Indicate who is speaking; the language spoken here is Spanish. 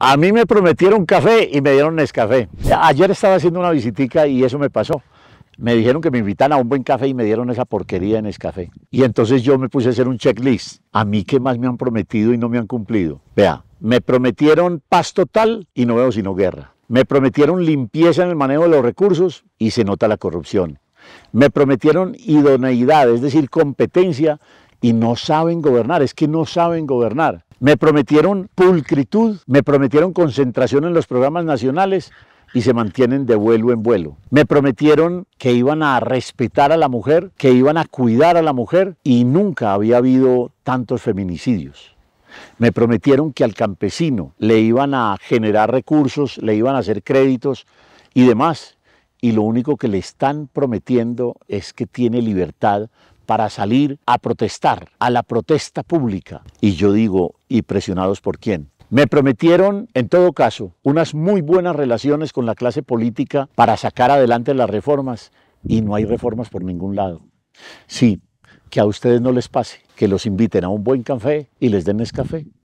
Speaker 1: A mí me prometieron café y me dieron Nescafé. Ayer estaba haciendo una visitica y eso me pasó. Me dijeron que me invitan a un buen café y me dieron esa porquería en Nescafé. Y entonces yo me puse a hacer un checklist. A mí qué más me han prometido y no me han cumplido. Vea, me prometieron paz total y no veo sino guerra. Me prometieron limpieza en el manejo de los recursos y se nota la corrupción. Me prometieron idoneidad, es decir, competencia, y no saben gobernar, es que no saben gobernar. Me prometieron pulcritud, me prometieron concentración en los programas nacionales y se mantienen de vuelo en vuelo. Me prometieron que iban a respetar a la mujer, que iban a cuidar a la mujer y nunca había habido tantos feminicidios. Me prometieron que al campesino le iban a generar recursos, le iban a hacer créditos y demás. Y lo único que le están prometiendo es que tiene libertad para salir a protestar, a la protesta pública. Y yo digo, ¿y presionados por quién? Me prometieron, en todo caso, unas muy buenas relaciones con la clase política para sacar adelante las reformas y no hay reformas por ningún lado. Sí, que a ustedes no les pase, que los inviten a un buen café y les den café